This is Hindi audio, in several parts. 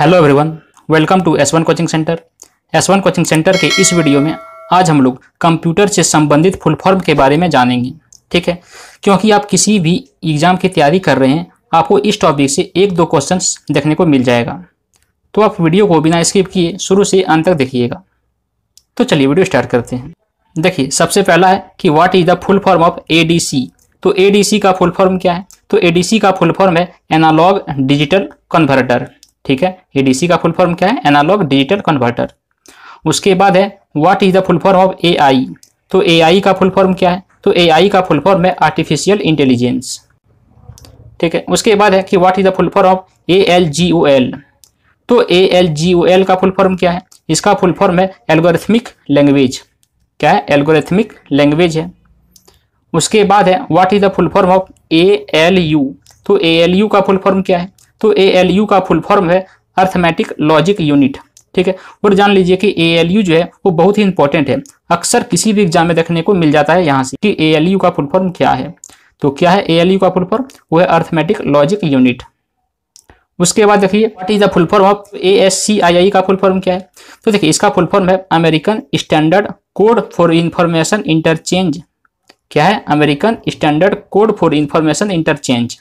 hello everyone welcome to S one coaching centre S one coaching centre के इस वीडियो में आज हम लोग कंप्यूटर से संबंधित फुल फॉर्म के बारे में जानेंगे ठीक है क्योंकि आप किसी भी एग्ज़ाम की तैयारी कर रहे हैं आपको इस टॉपिक से एक दो क्वेश्चंस देखने को मिल जाएगा तो आप वीडियो को बिना स्किप किए शुरू से अंत तक देखिएगा तो चलिए वीडियो स्टार्ट करते हैं देखिए सबसे पहला है कि what is the full form of A तो ए का फुल फॉर्म क्या है तो ए का फुल फॉर्म है एनालॉग डिजिटल कन्वर्टर ठीक है सी का फुल फॉर्म क्या है एनालॉग डिजिटल कन्वर्टर उसके बाद है what is the full form of AI तो एआई का फुल फॉर्म क्या है तो एआई का फुल फॉर्म है आर्टिफिशियल इंटेलिजेंस ठीक है उसके बाद है कि what is the full form of A L G O L तो A L G O L का फुल फॉर्म क्या है इसका फुल फॉर्म है एल्गोरिथमिक लैंग्वेज क्या है एल्गोरिथमिक लैंग्वेज है उसके बाद है what is the full form of A L U तो ए एल यू का फुल फॉर्म क्या है तो ए एल यू का फुल फॉर्म है अर्थमेटिक लॉजिक यूनिट ठीक है और जान लीजिए कि ए एल यू जो है वो बहुत ही इंपॉर्टेंट है अक्सर किसी भी एग्जाम में देखने को मिल जाता है यहाँ से कि ए एल यू का फुल फॉर्म क्या है तो क्या है ए एल यू का फुल फॉर्म वो है अर्थमेटिक लॉजिक यूनिट उसके बाद देखिए what is the full form of A S C I I का फुल फॉर्म क्या है तो देखिए इसका फुल फॉर्म है American standard code for information interchange क्या है American standard code for information interchange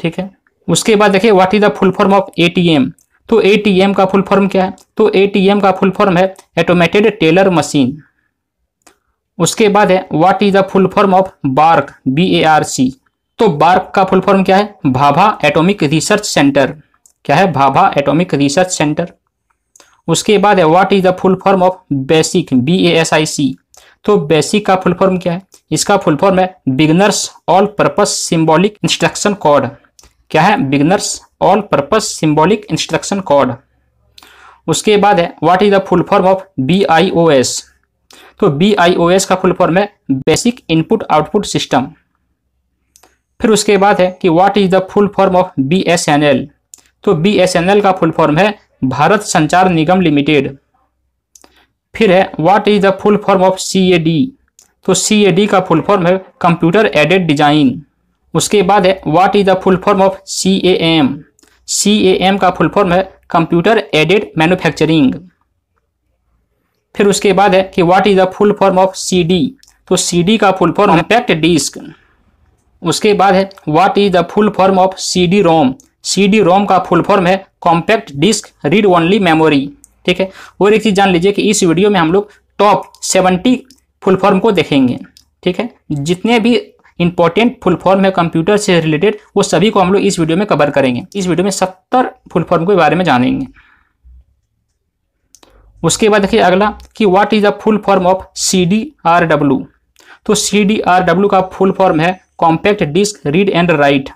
ठीक है उसके बाद देखिए what is the full form of ATM तो एटीएम का फुल फॉर्म क्या है तो एटीएम का फुल फॉर्म है ऑटोमेटेड टेलर मशीन उसके बाद है what is the full form of BARC B A R C तो बार्क का फुल फॉर्म क्या है भाभा एटॉमिक रिसर्च सेंटर क्या है भाभा एटॉमिक रिसर्च सेंटर उसके बाद है what is the full form of BASIC B A S I C तो बेसिक का फुल फॉर्म क्या है इसका फुल फॉर्म है beginners all purpose symbolic instruction code क्या है beginners all purpose symbolic instruction code उसके बाद है what is the full form of B I O S तो बी आई ओ एस का फुल फॉर्म है बेसिक इनपुट आउटपुट सिस्टम फिर उसके बाद है कि what is the full form of B S N L तो बी एस एन एल का फुल फॉर्म है भारत संचार निगम लिमिटेड फिर है what is the full form of C A D तो सी ए डी का फुल फॉर्म है कंप्यूटर एडेड डिजाइन उसके बाद है what is the full form of C A M C A M का फुल फॉर्म है कंप्यूटर एडेड मैन्युफैक्चरिंग फिर उसके बाद है कि what is the full form of C D तो सी डी का फुल फॉर्म कॉम्पैक्ट डिस्क उसके बाद है what is the full form of C D ROM C D ROM का फुल फॉर्म है compact disc read only memory ठीक है और एक चीज़ जान लीजिए कि इस वीडियो में हम लोग टॉप सेवेंटी फुल फॉर्म को देखेंगे ठीक है जितने भी इंपॉर्टेंट फुल फॉर्म है कंप्यूटर से रिलेटेड वो सभी को हम लोग इस वीडियो में कवर करेंगे इस वीडियो में सत्तर फुल फॉर्म के बारे में जानेंगे उसके बाद देखिए अगला कि what is the full form of C D R W तो सी डी आर डब्ल्यू का फुल फॉर्म है compact disc read and write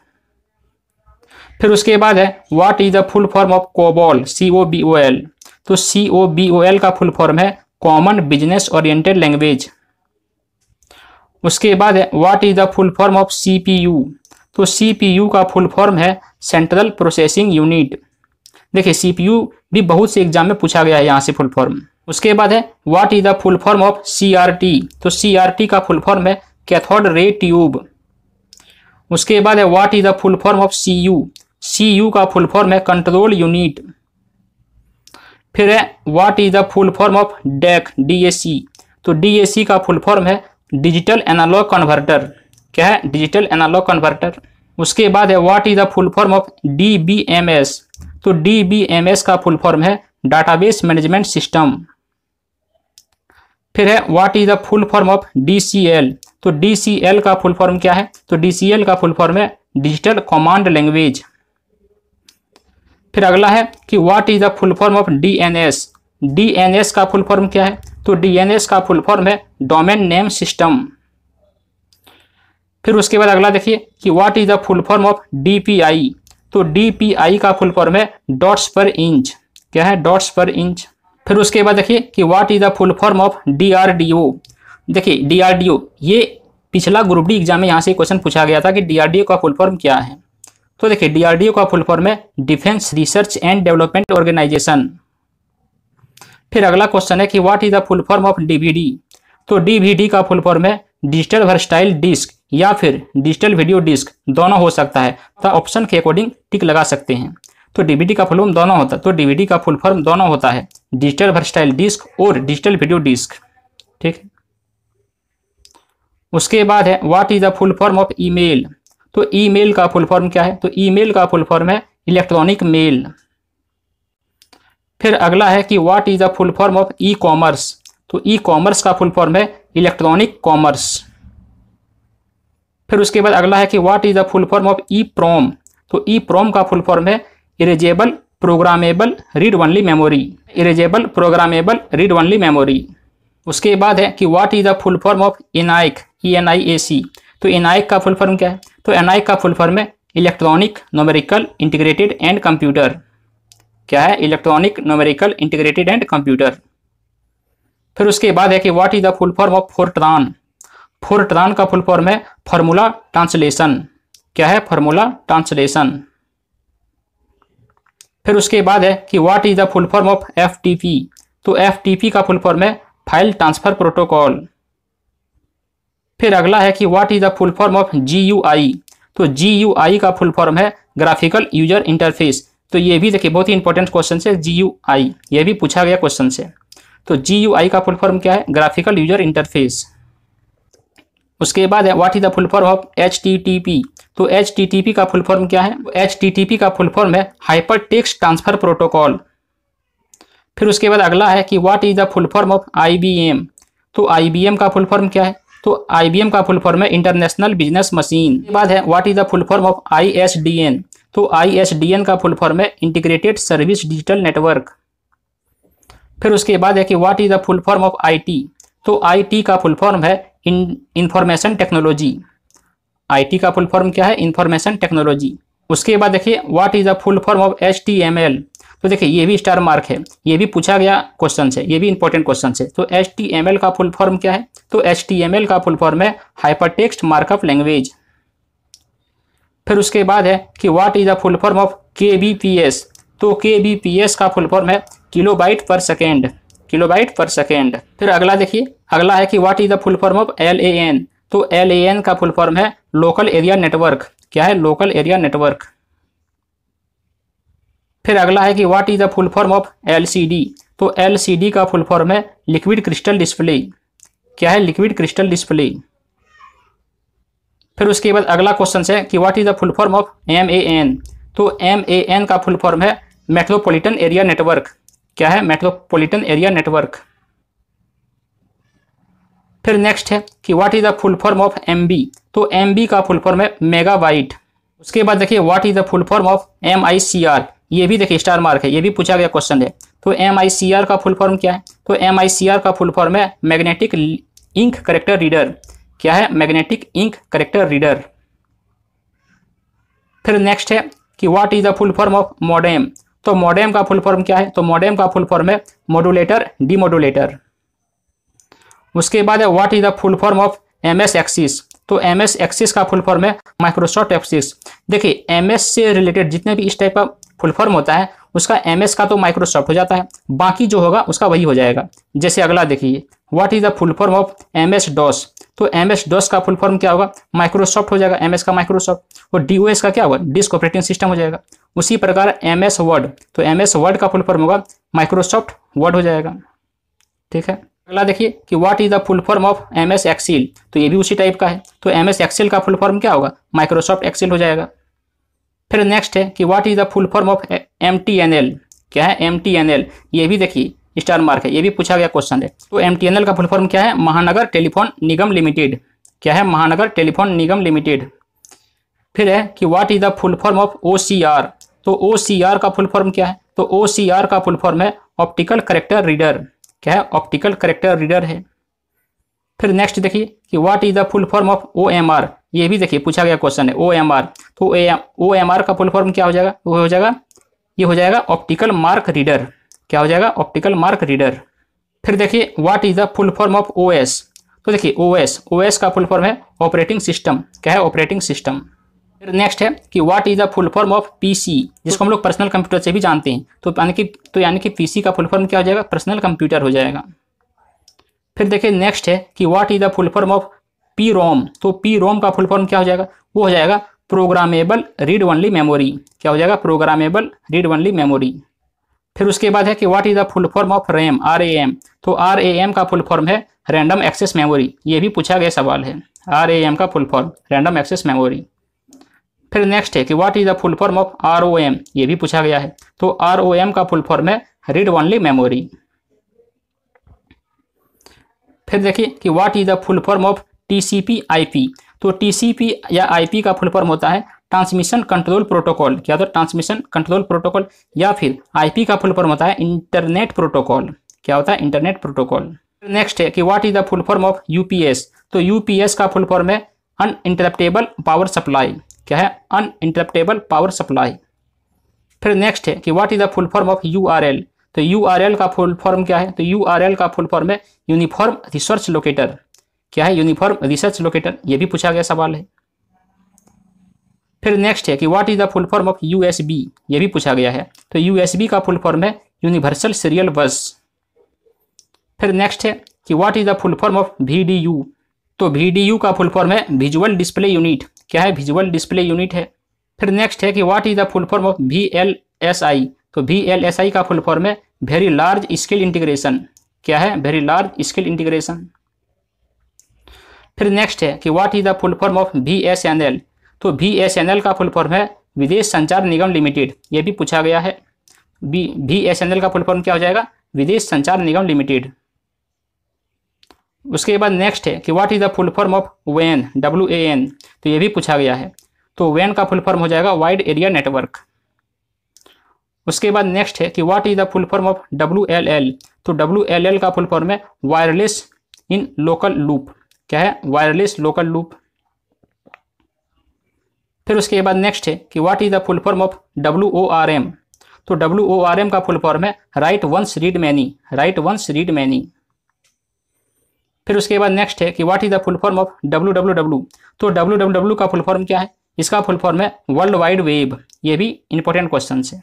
फिर उसके बाद है what is the full form of COBOL C O B O L तो C O B O L का फुल फॉर्म है कॉमन बिजनेस ओरिएंटेड लैंग्वेज उसके बाद है what is the full form of CPU तो सीपीयू का फुल फॉर्म है सेंट्रल प्रोसेसिंग यूनिट देखिए सीपीयू भी बहुत से एग्जाम में पूछा गया है यहाँ से फुल फॉर्म उसके बाद है what is the full form of CRT तो सीआरटी का फुल फॉर्म है कैथोड रे ट्यूब उसके बाद है what is the full form of C U C U का फुल फॉर्म है कंट्रोल यूनिट फिर है what is the full form of DAC C तो सी का फुल फॉर्म है डिजिटल एनालॉग कन्वर्टर क्या है डिजिटल एनालॉग कन्वर्टर उसके बाद है what is the full form of D तो डी का फुल फॉर्म है डाटाबेस मैनेजमेंट सिस्टम फिर है what is the full form of DCL तो डीसीएल का फुल फॉर्म क्या है तो डीसीएल का फुल फॉर्म है डिजिटल कमांड लैंग्वेज फिर अगला है कि what is the full form of DNS DNS का फुल फॉर्म क्या है तो डीएनएस का फुल फॉर्म है डोमेन नेम सिस्टम फिर उसके बाद अगला देखिए कि what is the full form of DPI तो डीपीआई का फुल फॉर्म है डॉट्स पर इंच क्या है डॉट्स पर इंच फिर उसके बाद देखिए कि what is the full form of DRDO देखिए डीआरडीओ ये पिछला ग्रुप डी एग्जाम में यहाँ से क्वेश्चन पूछा गया था कि डीआरडीओ का फुल फॉर्म क्या है तो देखिए डीआरडीओ का फुल फॉर्म है defence research and development organisation फिर अगला क्वेश्चन है कि what is the full form of DVD तो डीवीडी का फुल फॉर्म है डिजिटल वर्सटाइल डिस्क या फिर डिजिटल वीडियो डिस्क दोनों हो सकता है तो ऑप्शन के अकॉर्डिंग टिक लगा सकते हैं तो डीवीडी का फुल फॉर्म तो दोनों होता है तो डीवीडी का फुल फॉर्म दोनों होता है डिजिटल वर्सटाइल डिस्क और डिजिटल वीडियो डिस्क ठीक है उसके बाद है what is the full form of email तो ईमेल का फुल फॉर्म क्या है तो ईमेल का फुल फॉर्म है इलेक्ट्रॉनिक मेल फिर अगला है कि what is the full form of e commerce तो ई कॉमर्स का फुल फॉर्म है इलेक्ट्रॉनिक कॉमर्स फिर उसके बाद अगला है कि what is the full form of EPROM तो ई प्रोम का फुल फॉर्म है erasable programmable read only memory erasable programmable read only memory उसके बाद है कि what is the full form of ENIAC E N I A C तो एनाइक e का फुल फॉर्म क्या है तो एनाइक e का फुल फॉर्म है electronic numerical integrated and computer क्या है electronic numerical integrated and computer फिर उसके बाद है कि what is the full form of FORTRAN FORTRAN का फुल फॉर्म है फॉर्मूला ट्रांसलेशन क्या है फॉर्मूला ट्रांसलेशन फिर उसके बाद है कि what is the full form of F तो एफ का फुल फॉर्म है फाइल ट्रांसफर प्रोटोकॉल फिर अगला है कि what is the full form of G तो जी का फुल फॉर्म है ग्राफिकल यूजर इंटरफेस तो ये भी देखिए बहुत ही इंपॉर्टेंट क्वेश्चन है जी यू आई ये भी पूछा गया क्वेश्चन से तो जी यू आई का फुल फॉर्म क्या है ग्राफिकल यूजर इंटरफेस उसके बाद है what is the full form of H T T P तो एच टी टी पी का फुल फॉर्म क्या है एच टी टी पी का फुल फॉर्म है हाइपर टेक्स्ट ट्रांसफर प्रोटोकॉल फिर उसके बाद अगला है कि what is the full form of I B M तो आई बी एम का फुल फॉर्म क्या है तो आई बी एम का फुल फॉर्म है इंटरनेशनल बिजनेस मशीन के बाद है what is the full form of I S D N तो एन का फुल फॉर्म है इंटीग्रेटेड सर्विस डिजिटल नेटवर्क फिर उसके बाद है कि what is the full form of T तो टी का फुल फॉर्म है इंफॉर्मेशन टेक्नोलॉजी टी का फुल फॉर्म क्या है इंफॉर्मेशन टेक्नोलॉजी उसके बाद देखिए what is the full form of H तो देखिए ये भी स्टार मार्क है ये भी पूछा गया क्वेश्चन है ये भी इंपॉर्टेंट क्वेश्चन है तो एच का फुल फॉर्म क्या है तो एच का फुल फॉर्म है हाइपर टेक्स्ट मार्कअप लैंग्वेज फिर उसके बाद है कि what is the full form of K B P S तो के बी पी एस का फुल फॉर्म है kilobyte per second kilobyte per second फिर अगला देखिए अगला है कि what is the full form of L A N तो एल ए एन का फुल फॉर्म है लोकल एरिया नेटवर्क क्या है लोकल एरिया नेटवर्क फिर अगला है कि what is the full form of L C D तो एल सी डी का फुल फॉर्म है लिक्विड क्रिस्टल डिस्प्ले क्या है लिक्विड क्रिस्टल डिस्प्ले फिर उसके बाद अगला क्वेश्चन है कि what is the full form of M A N तो एम ए एन का फुल फॉर्म है मेट्रोपोलिटन एरिया नेटवर्क क्या है मेट्रोपोलिटन एरिया नेटवर्क फिर नेक्स्ट है कि what is the full form of M B तो एम बी का फुल फॉर्म है मेगा वाइट उसके बाद देखिए what is the full form of M I C R ये भी देखिए स्टार मार्क है ये भी पूछा गया क्वेश्चन है तो एम आई सी आर का फुल फॉर्म क्या है तो एम आई सी आर का फुल फॉर्म है मैग्नेटिक इंक करेक्टर रीडर क्या है मैग्नेटिक इंक करेक्टर रीडर फिर नेक्स्ट है कि what is the full form of modem तो मॉडेम का फुल फॉर्म क्या है तो मॉडेम का फुल फॉर्म है मॉडुलेटर डीमोडुलेटर उसके बाद है what is the full form of M S axis तो एम एस एक्सिस का फुल फॉर्म है माइक्रोसॉफ्ट एक्सिस देखिए एम एस से रिलेटेड जितने भी इस टाइप का फुल फॉर्म होता है उसका एम एस का तो माइक्रोसॉफ्ट हो जाता है बाकी जो होगा उसका वही हो जाएगा जैसे अगला देखिए what is the full form of M S DOS तो एम एस डॉस का फुल फॉर्म क्या होगा माइक्रोसॉफ्ट हो जाएगा एम एस का माइक्रोसॉफ्ट और डी का क्या होगा डिस्क ऑपरेटिंग सिस्टम हो जाएगा उसी प्रकार एम एस वर्ड तो एम एस वर्ड का फुल फॉर्म होगा माइक्रोसॉफ्ट वर्ड हो जाएगा ठीक है अगला देखिए कि what is the full form of M S Excel तो ये भी उसी टाइप का है तो एम एस एक्सेल का फुल फॉर्म क्या होगा माइक्रोसॉफ्ट एक्सेल हो जाएगा फिर नेक्स्ट है कि what is the full form of M T N L क्या है एम टी एन एल ये भी देखिए स्टार मार्क है ये भी पूछा गया क्वेश्चन है तो एम का फुल फॉर्म क्या है महानगर टेलीफोन निगम लिमिटेड क्या है महानगर टेलीफोन निगम लिमिटेड फिर है कि what is the full form of O तो ओ का फुल फॉर्म क्या है तो ओ का फुल फॉर्म है ऑप्टिकल करेक्टर रीडर क्या है ऑप्टिकल करेक्टर रीडर है फिर नेक्स्ट देखिए कि what is the full form of O M R ये भी देखिए पूछा गया क्वेश्चन है ओ एम आर तो ओ एम आर का फुल फॉर्म क्या हो जाएगा वो हो जाएगा ये हो जाएगा ऑप्टिकल मार्क रीडर क्या हो जाएगा ऑप्टिकल मार्क रीडर फिर देखिए what is the full form of O तो देखिए ओ एस का फुल फॉर्म है ऑपरेटिंग सिस्टम क्या है ऑपरेटिंग सिस्टम फिर नेक्स्ट है कि what is the full form of PC जिसको हम लोग पर्सनल कंप्यूटर से भी जानते हैं तो यानी कि तो यानी कि पीसी का फुल फॉर्म क्या हो जाएगा पर्सनल कंप्यूटर हो जाएगा फिर देखिए नेक्स्ट है कि what is the full form of PROM तो पी रोम का फुल फॉर्म क्या हो जाएगा वो हो जाएगा प्रोग्रामेबल रीड ओनली मेमोरी क्या हो जाएगा प्रोग्रामेबल रीड ओनली मेमोरी फिर उसके बाद है कि what is the full form of RAM R A M तो आर ए एम का फुल फॉर्म है रैंडम एक्सेस मेमोरी ये भी पूछा गया सवाल है आर ए एम का full form random access memory फिर नेक्स्ट है कि what is the full form of R O M ये भी पूछा गया है तो आर ओ एम का फुल फॉर्म है रीड ओनली मेमोरी फिर देखिए कि what is the full form of T C P I P तो टी सी पी या आई पी का फुल फॉर्म होता है ट्रांसमिशन कंट्रोल प्रोटोकॉल क्या होता तो है ट्रांसमिशन कंट्रोल प्रोटोकॉल या फिर आईपी का फुल फॉर्म होता है इंटरनेट प्रोटोकॉल क्या होता है इंटरनेट प्रोटोकॉल नेक्स्ट है कि what is the full form of UPS तो यूपीएस का फुल फॉर्म है अन इंटरप्टेबल पावर सप्लाई क्या है अन इंटरप्टेबल पावर सप्लाई फिर नेक्स्ट है कि what is the full form of U तो यू का फुल फॉर्म क्या है तो यू का फुल फॉर्म है यूनिफॉर्म रिसर्च लोकेटर क्या है यूनिफॉर्म रिसर्च लोकेटर ये भी पूछा गया सवाल है फिर नेक्स्ट है कि what is the full form of U S B ये भी पूछा गया है तो यू एस बी का फुल फॉर्म है यूनिवर्सल सीरियल बस फिर नेक्स्ट है कि what is the full form of V D U तो वी यू का फुल फॉर्म है विजुअल डिस्प्ले यूनिट क्या है विजुअल डिस्प्ले यूनिट है फिर नेक्स्ट है कि what is the full form of V L S I तो वी एल एस आई का फुल फॉर्म है वेरी लार्ज स्केल इंटीग्रेशन क्या है वेरी लार्ज स्केल इंटीग्रेशन फिर नेक्स्ट है कि what is the full form of V S N L तो बी एस एन एल का फुल फॉर्म है विदेश संचार निगम लिमिटेड ये भी पूछा गया है B B S N L का फुल फॉर्म क्या हो जाएगा विदेश संचार निगम लिमिटेड उसके बाद नेक्स्ट है कि what is the full form of वैन डब्ल्यू ए एन तो ये भी पूछा गया है तो वैन का फुल फॉर्म हो जाएगा वाइड एरिया नेटवर्क उसके बाद नेक्स्ट है कि what is the full form of W L L तो डब्ल्यू एल एल का फुल फॉर्म है वायरलेस इन लोकल लूप क्या है वायरलेस लोकल लूप फिर उसके बाद नेक्स्ट है कि what is the full form of W O R M तो डब्ल्यू ओ आर एम का फुल फॉर्म है write once read many write once read many फिर उसके बाद नेक्स्ट है कि what is the full form of W W W तो डब्ल्यू डब्ल्यू डब्ल्यू का फुल फॉर्म क्या है इसका फुल फॉर्म है वर्ल्ड वाइड वेब ये भी इंपॉर्टेंट क्वेश्चन है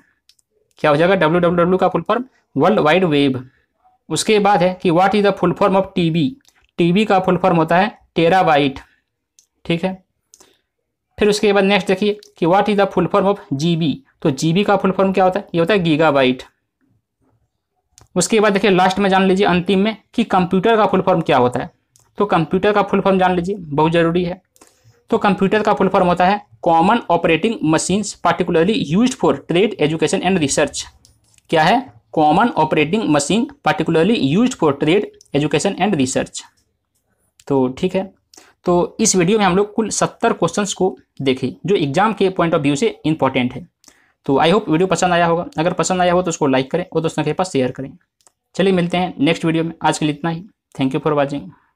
क्या हो जाएगा डब्ल्यू डब्ल्यू डब्ल्यू का full form world wide web उसके बाद है कि what is the full form of TB TB का फुल फॉर्म होता है टेरा ठीक है फिर उसके बाद नेक्स्ट देखिए कि what is the full form of GB तो जीबी का फुल फॉर्म क्या होता है ये होता है गीगाबाइट उसके बाद देखिए लास्ट में जान लीजिए अंतिम में कि कंप्यूटर का फुल फॉर्म क्या होता है तो कंप्यूटर का फुल फॉर्म जान लीजिए बहुत ज़रूरी है तो कंप्यूटर का फुल फॉर्म होता है common operating machine particularly use for trade education and research क्या है common operating machine particularly use for trade education and research तो ठीक है तो इस वीडियो में हम लोग कुल सत्तर क्वेश्चंस को देखें जो एग्जाम के पॉइंट ऑफ व्यू से इंपॉर्टेंट है तो आई होप वीडियो पसंद आया होगा अगर पसंद आया हो तो उसको लाइक करें और दोस्तों के पास शेयर करें चलिए मिलते हैं नेक्स्ट वीडियो में आज के लिए इतना ही थैंक यू फॉर वॉचिंग